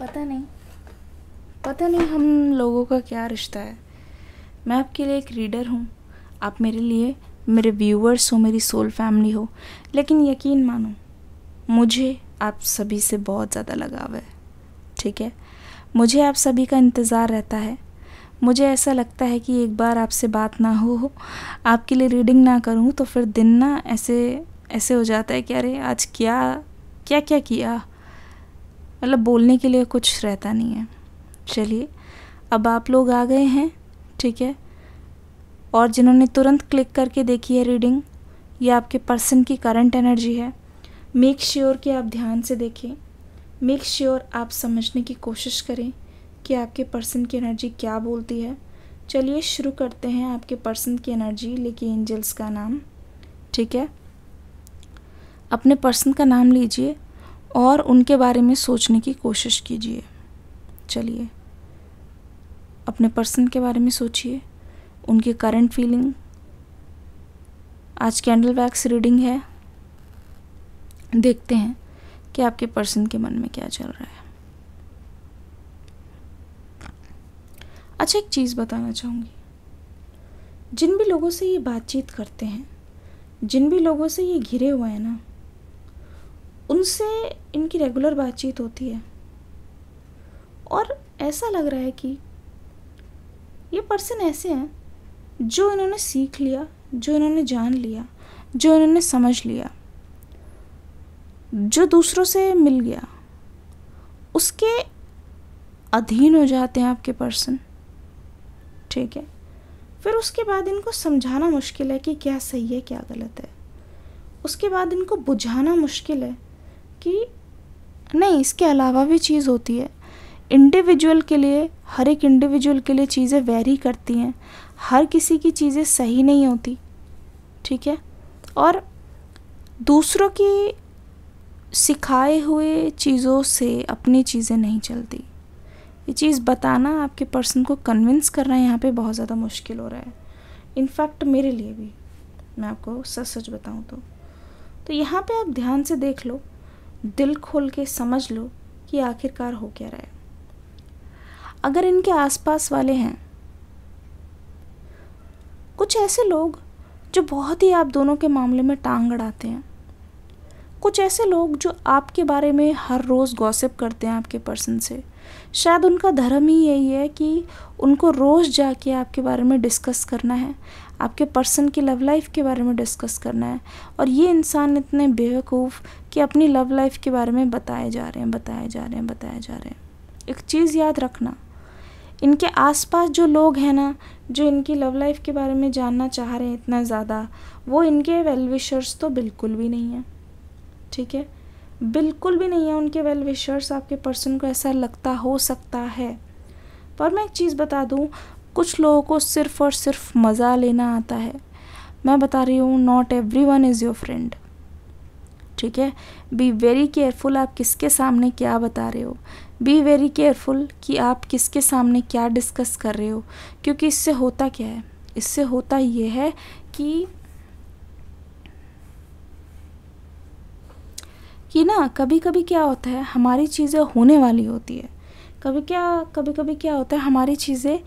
पता नहीं पता नहीं हम लोगों का क्या रिश्ता है मैं आपके लिए एक रीडर हूँ आप मेरे लिए मेरे व्यूअर्स हो मेरी सोल फैमिली हो लेकिन यकीन मानो मुझे आप सभी से बहुत ज़्यादा लगाव है ठीक है मुझे आप सभी का इंतज़ार रहता है मुझे ऐसा लगता है कि एक बार आपसे बात ना हो आपके लिए रीडिंग ना करूँ तो फिर दिन ना ऐसे ऐसे हो जाता है कि अरे आज क्या क्या क्या किया मतलब बोलने के लिए कुछ रहता नहीं है चलिए अब आप लोग आ गए हैं ठीक है और जिन्होंने तुरंत क्लिक करके देखी है रीडिंग ये आपके पर्सन की करंट एनर्जी है मेक श्योर sure कि आप ध्यान से देखें मेक श्योर sure आप समझने की कोशिश करें कि आपके पर्सन की एनर्जी क्या बोलती है चलिए शुरू करते हैं आपके पर्सन की एनर्जी लेके एंजल्स का नाम ठीक है अपने पर्सन का नाम लीजिए और उनके बारे में सोचने की कोशिश कीजिए चलिए अपने पर्सन के बारे में सोचिए उनकी करंट फीलिंग आज कैंडल वैक्स रीडिंग है देखते हैं कि आपके पर्सन के मन में क्या चल रहा है अच्छा एक चीज़ बताना चाहूँगी जिन भी लोगों से ये बातचीत करते हैं जिन भी लोगों से ये घिरे हुए हैं ना उनसे इनकी रेगुलर बातचीत होती है और ऐसा लग रहा है कि ये पर्सन ऐसे हैं जो इन्होंने सीख लिया जो इन्होंने जान लिया जो इन्होंने समझ लिया जो दूसरों से मिल गया उसके अधीन हो जाते हैं आपके पर्सन ठीक है फिर उसके बाद इनको समझाना मुश्किल है कि क्या सही है क्या गलत है उसके बाद इनको बुझाना मुश्किल है कि नहीं इसके अलावा भी चीज़ होती है इंडिविजुअल के लिए हर एक इंडिविजुअल के लिए चीज़ें वेरी करती हैं हर किसी की चीज़ें सही नहीं होती ठीक है और दूसरों की सिखाए हुए चीज़ों से अपनी चीज़ें नहीं चलती ये चीज़ बताना आपके पर्सन को कन्विंस करना यहाँ पे बहुत ज़्यादा मुश्किल हो रहा है इनफैक्ट मेरे लिए भी मैं आपको सच सच बताऊँ तो तो यहाँ पे आप ध्यान से देख लो दिल खोल के समझ लो कि आखिरकार हो क्या रहा है अगर इनके आसपास वाले हैं कुछ ऐसे लोग जो बहुत ही आप दोनों के मामले में टांग अड़ाते हैं कुछ ऐसे लोग जो आपके बारे में हर रोज़ गॉसिप करते हैं आपके पर्सन से शायद उनका धर्म ही यही है कि उनको रोज़ जाके आपके बारे में डिस्कस करना है आपके पर्सन की लव लाइफ के बारे में डिस्कस करना है और ये इंसान इतने बेवकूफ़ कि अपनी लव लाइफ के बारे में बताए जा रहे हैं बताए जा रहे हैं बताए जा रहे हैं एक चीज़ याद रखना इनके आसपास जो लोग हैं ना जो इनकी लव लाइफ के बारे में जानना चाह रहे हैं इतना ज़्यादा वो इनके वेलविशर्स तो बिल्कुल भी नहीं हैं ठीक है बिल्कुल भी नहीं है उनके वेल विशर्स आपके पर्सन को ऐसा लगता हो सकता है पर तो मैं एक चीज़ बता दूँ कुछ लोगों को सिर्फ और सिर्फ मज़ा लेना आता है मैं बता रही हूँ not everyone is your friend ठीक है बी वेरी केयरफुल आप किसके सामने क्या बता रहे हो बी वेरी केयरफुल कि आप किसके सामने क्या डिस्कस कर रहे हो क्योंकि इससे होता क्या है इससे होता ये है कि कि ना कभी कभी क्या होता है हमारी चीज़ें होने वाली होती है कभी क्या कभी कभी क्या होता है हमारी चीज़ें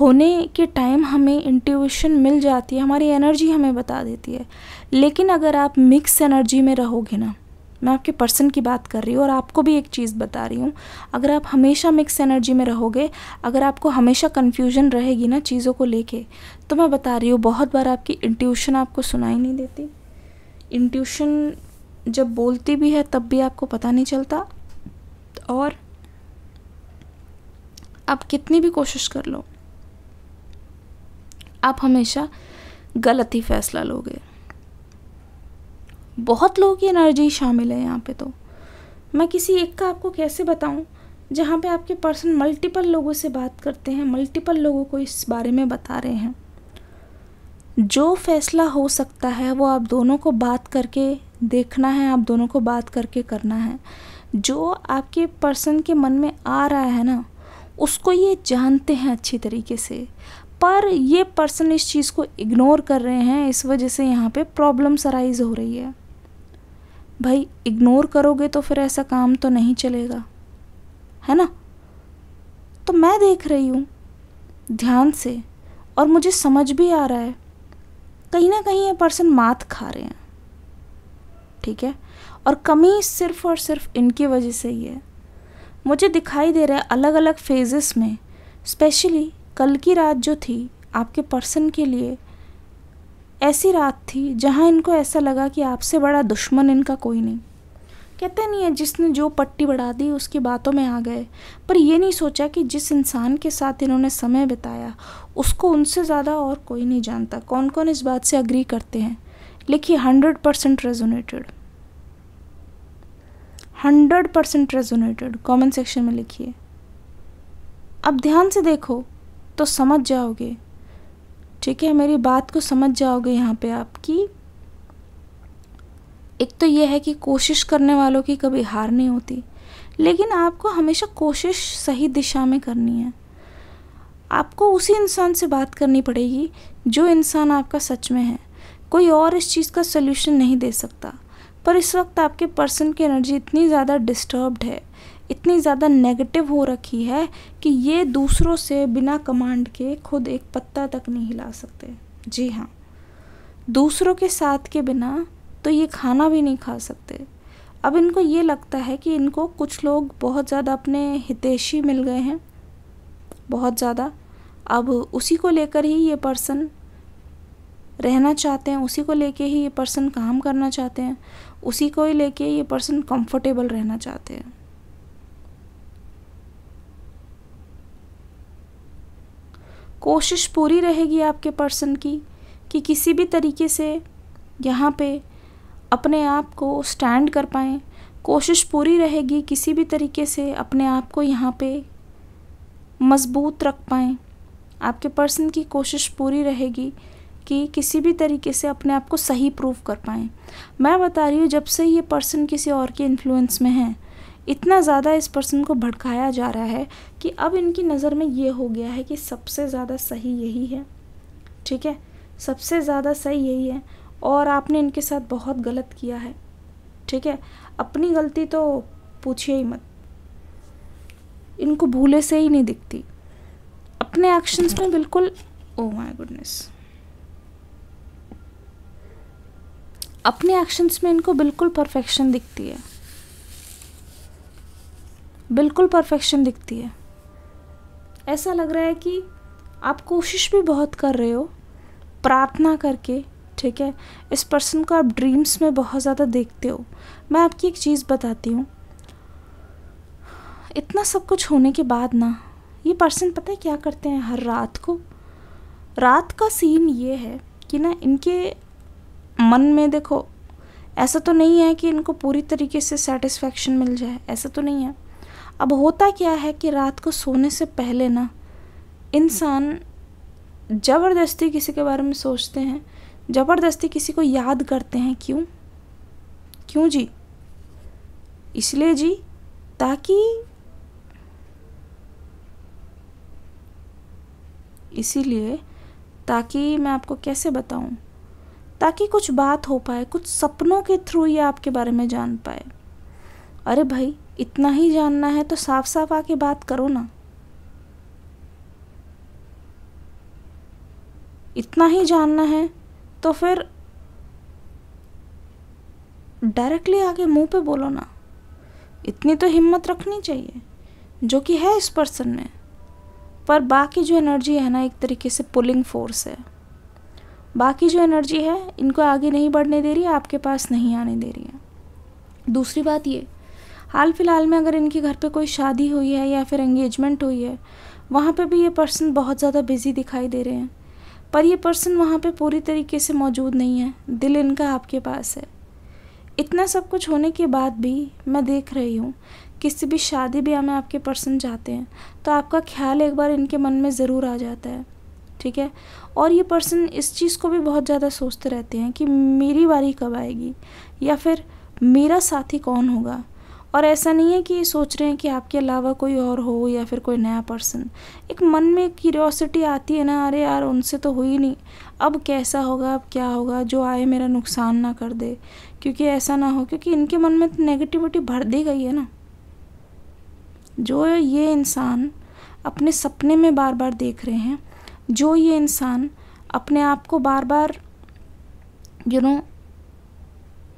होने के टाइम हमें इंट्यूशन मिल जाती है हमारी एनर्जी हमें बता देती है लेकिन अगर आप मिक्स एनर्जी में रहोगे ना मैं आपके पर्सन की बात कर रही हूँ और आपको भी एक चीज़ बता रही हूँ अगर आप हमेशा मिक्स एनर्जी में रहोगे अगर आपको हमेशा कन्फ्यूजन रहेगी ना चीज़ों को लेके तो मैं बता रही हूँ बहुत बार आपकी इंट्यूशन आपको सुनाई नहीं देती इंट्यूशन जब बोलती भी है तब भी आपको पता नहीं चलता और आप कितनी भी कोशिश कर लो आप हमेशा गलत ही फैसला लोगे बहुत लोगों की एनर्जी शामिल है यहाँ पे तो मैं किसी एक का आपको कैसे बताऊँ जहाँ पे आपके पर्सन मल्टीपल लोगों से बात करते हैं मल्टीपल लोगों को इस बारे में बता रहे हैं जो फैसला हो सकता है वो आप दोनों को बात करके देखना है आप दोनों को बात करके करना है जो आपके पर्सन के मन में आ रहा है ना उसको ये जानते हैं अच्छी तरीके से पर ये पर्सन इस चीज़ को इग्नोर कर रहे हैं इस वजह से यहाँ पे प्रॉब्लम्स अराइज हो रही है भाई इग्नोर करोगे तो फिर ऐसा काम तो नहीं चलेगा है ना तो मैं देख रही हूँ ध्यान से और मुझे समझ भी आ रहा है कहीं ना कहीं ये पर्सन मात खा रहे हैं ठीक है और कमी सिर्फ और सिर्फ इनकी वजह से ही है मुझे दिखाई दे रहा है अलग अलग फेजेस में स्पेशली कल की रात जो थी आपके पर्सन के लिए ऐसी रात थी जहाँ इनको ऐसा लगा कि आपसे बड़ा दुश्मन इनका कोई नहीं कहते नहीं है जिसने जो पट्टी बढ़ा दी उसकी बातों में आ गए पर ये नहीं सोचा कि जिस इंसान के साथ इन्होंने समय बिताया उसको उनसे ज़्यादा और कोई नहीं जानता कौन कौन इस बात से अग्री करते हैं लिखिए hundred percent resonated hundred percent resonated comment section में लिखिए अब ध्यान से देखो तो समझ जाओगे ठीक है मेरी बात को समझ जाओगे यहाँ पे आपकी एक तो यह है कि कोशिश करने वालों की कभी हार नहीं होती लेकिन आपको हमेशा कोशिश सही दिशा में करनी है आपको उसी इंसान से बात करनी पड़ेगी जो इंसान आपका सच में है कोई और इस चीज़ का सोल्यूशन नहीं दे सकता पर इस वक्त आपके पर्सन की एनर्जी इतनी ज़्यादा डिस्टर्ब्ड है इतनी ज़्यादा नेगेटिव हो रखी है कि ये दूसरों से बिना कमांड के खुद एक पत्ता तक नहीं हिला सकते जी हाँ दूसरों के साथ के बिना तो ये खाना भी नहीं खा सकते अब इनको ये लगता है कि इनको कुछ लोग बहुत ज़्यादा अपने हितेशी मिल गए हैं बहुत ज़्यादा अब उसी को लेकर ही ये पर्सन रहना चाहते हैं उसी को लेके ही ये पर्सन काम करना चाहते हैं उसी को ही लेके ये पर्सन कंफर्टेबल रहना चाहते हैं कोशिश पूरी रहेगी आपके पर्सन की कि किसी भी तरीके से यहाँ पे अपने आप को स्टैंड कर पाएँ कोशिश पूरी रहेगी किसी भी तरीके से अपने आप को यहाँ पे मजबूत रख पाएँ आपके पर्सन की कोशिश पूरी रहेगी कि किसी भी तरीके से अपने आप को सही प्रूव कर पाएँ मैं बता रही हूँ जब से ये पर्सन किसी और के इन्फ्लुएंस में है इतना ज़्यादा इस पर्सन को भड़काया जा रहा है कि अब इनकी नज़र में ये हो गया है कि सबसे ज़्यादा सही यही है ठीक है सबसे ज़्यादा सही यही है और आपने इनके साथ बहुत गलत किया है ठीक है अपनी गलती तो पूछिए ही मत इनको भूले से ही नहीं दिखती अपने एक्शंस में बिल्कुल ओ माय गुडनेस अपने एक्शंस में इनको बिल्कुल परफेक्शन दिखती है बिल्कुल परफेक्शन दिखती है ऐसा लग रहा है कि आप कोशिश भी बहुत कर रहे हो प्रार्थना करके ठीक है इस पर्सन को आप ड्रीम्स में बहुत ज़्यादा देखते हो मैं आपकी एक चीज़ बताती हूँ इतना सब कुछ होने के बाद ना ये पर्सन पता है क्या करते हैं हर रात को रात का सीन ये है कि ना इनके मन में देखो ऐसा तो नहीं है कि इनको पूरी तरीके से सेटिस्फेक्शन मिल जाए ऐसा तो नहीं है अब होता क्या है कि रात को सोने से पहले ना इंसान ज़बरदस्ती किसी के बारे में सोचते हैं ज़बरदस्ती किसी को याद करते हैं क्यों क्यों जी इसलिए जी ताकि इसीलिए ताकि मैं आपको कैसे बताऊं ताकि कुछ बात हो पाए कुछ सपनों के थ्रू ये आपके बारे में जान पाए अरे भाई इतना ही जानना है तो साफ साफ आके बात करो ना इतना ही जानना है तो फिर डायरेक्टली आगे मुंह पे बोलो ना इतनी तो हिम्मत रखनी चाहिए जो कि है इस पर्सन में पर बाकी जो एनर्जी है ना एक तरीके से पुलिंग फोर्स है बाकी जो एनर्जी है इनको आगे नहीं बढ़ने दे रही है आपके पास नहीं आने दे रही है दूसरी बात ये हाल फिलहाल में अगर इनके घर पे कोई शादी हुई है या फिर एंगेजमेंट हुई है वहाँ पे भी ये पर्सन बहुत ज़्यादा बिजी दिखाई दे रहे हैं पर ये पर्सन वहाँ पे पूरी तरीके से मौजूद नहीं है दिल इनका आपके पास है इतना सब कुछ होने के बाद भी मैं देख रही हूँ किसी भी शादी ब्याह में आपके पर्सन जाते हैं तो आपका ख्याल एक बार इनके मन में ज़रूर आ जाता है ठीक है और ये पर्सन इस चीज़ को भी बहुत ज़्यादा सोचते रहते हैं कि मेरी बारी कब आएगी या फिर मेरा साथी कौन होगा और ऐसा नहीं है कि ये सोच रहे हैं कि आपके अलावा कोई और हो या फिर कोई नया पर्सन एक मन में क्यूरियोसिटी आती है ना अरे यार उनसे तो हुई नहीं अब कैसा होगा अब क्या होगा जो आए मेरा नुकसान ना कर दे क्योंकि ऐसा ना हो क्योंकि इनके मन में तो नेगेटिविटी भर दी गई है ना जो ये इंसान अपने सपने में बार बार देख रहे हैं जो ये इंसान अपने आप को बार बार यू नो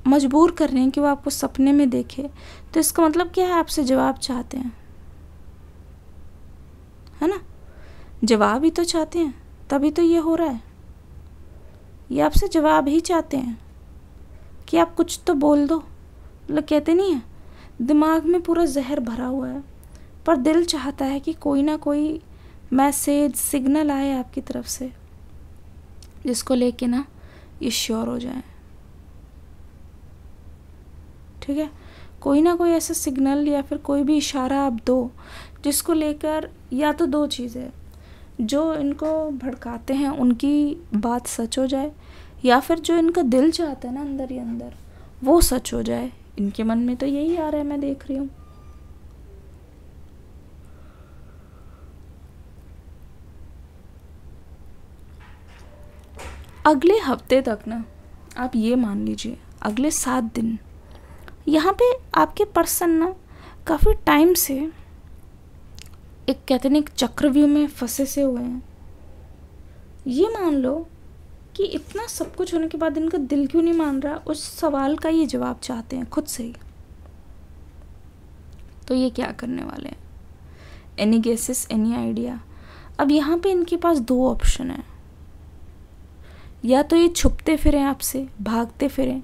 मजबूर कर रहे हैं कि वो आपको सपने में देखे तो इसका मतलब क्या है आपसे जवाब चाहते हैं है ना जवाब ही तो चाहते हैं तभी तो ये हो रहा है ये आपसे जवाब ही चाहते हैं कि आप कुछ तो बोल दो मतलब कहते नहीं हैं दिमाग में पूरा जहर भरा हुआ है पर दिल चाहता है कि कोई ना कोई मैसेज सिग्नल आए आपकी तरफ से जिसको लेके ना ये श्योर हो जाए ठीक है कोई ना कोई ऐसा सिग्नल या फिर कोई भी इशारा आप दो जिसको लेकर या तो दो चीज़ें जो इनको भड़काते हैं उनकी बात सच हो जाए या फिर जो इनका दिल चाहता है ना अंदर ही अंदर वो सच हो जाए इनके मन में तो यही आ रहा है मैं देख रही हूँ अगले हफ्ते तक ना आप ये मान लीजिए अगले सात दिन यहाँ पे आपके पर्सन ना काफ़ी टाइम से एक कहते हैं एक चक्रव्यूह में फंसे से हुए हैं ये मान लो कि इतना सब कुछ होने के बाद इनका दिल क्यों नहीं मान रहा उस सवाल का ये जवाब चाहते हैं खुद से ही तो ये क्या करने वाले हैं एनी गेसेस एनी आइडिया अब यहाँ पे इनके पास दो ऑप्शन है या तो ये छुपते फिरें आपसे भागते फिरें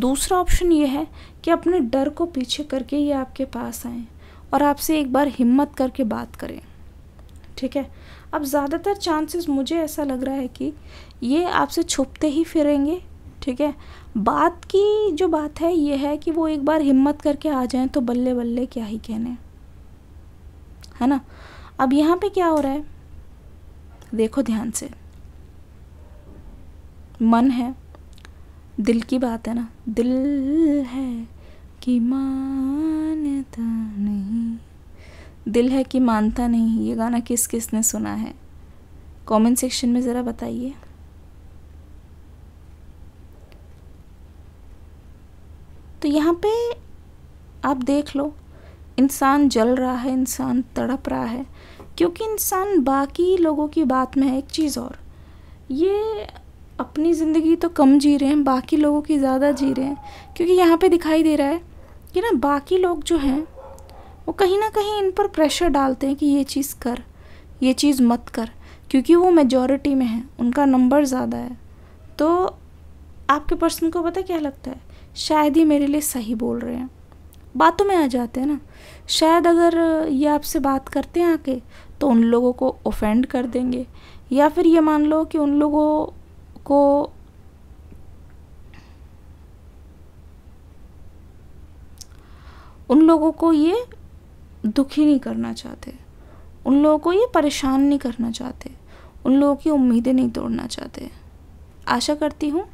दूसरा ऑप्शन ये है कि अपने डर को पीछे करके ये आपके पास आएँ और आपसे एक बार हिम्मत करके बात करें ठीक है अब ज़्यादातर चांसेस मुझे ऐसा लग रहा है कि ये आपसे छुपते ही फिरेंगे ठीक है बात की जो बात है ये है कि वो एक बार हिम्मत करके आ जाएं तो बल्ले बल्ले क्या ही कहने है ना अब यहाँ पे क्या हो रहा है देखो ध्यान से मन है दिल की बात है ना दिल है कि मानता नहीं दिल है कि मानता नहीं ये गाना किस किस ने सुना है कमेंट सेक्शन में ज़रा बताइए तो यहाँ पे आप देख लो इंसान जल रहा है इंसान तड़प रहा है क्योंकि इंसान बाकी लोगों की बात में है एक चीज़ और ये अपनी ज़िंदगी तो कम जी रहे हैं बाकी लोगों की ज़्यादा जी रहे हैं क्योंकि यहाँ पे दिखाई दे रहा है कि ना बाकी लोग जो हैं वो कहीं ना कहीं इन पर प्रेशर डालते हैं कि ये चीज़ कर ये चीज़ मत कर क्योंकि वो मेजॉरिटी में हैं उनका नंबर ज़्यादा है तो आपके पर्सन को पता क्या लगता है शायद ही मेरे लिए सही बोल रहे हैं बातों में आ जाते हैं ना शायद अगर ये आपसे बात करते हैं आके तो उन लोगों को ऑफेंड कर देंगे या फिर ये मान लो कि उन लोगों आपको उन लोगों को ये दुखी नहीं करना चाहते उन लोगों को ये परेशान नहीं करना चाहते उन लोगों की उम्मीदें नहीं तोड़ना चाहते आशा करती हूँ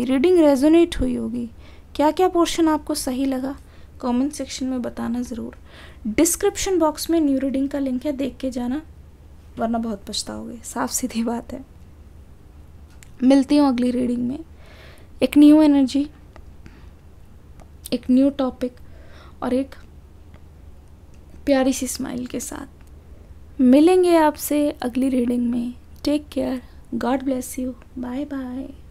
ये रीडिंग रेजोनेट हुई होगी क्या क्या पोर्शन आपको सही लगा कमेंट सेक्शन में बताना ज़रूर डिस्क्रिप्शन बॉक्स में न्यू रीडिंग का लिंक है देख के जाना वरना बहुत पछताओगे साफ सीधी बात है मिलती हूँ अगली रीडिंग में एक न्यू एनर्जी एक न्यू टॉपिक और एक प्यारी सी स्माइल के साथ मिलेंगे आपसे अगली रीडिंग में take care God bless you bye bye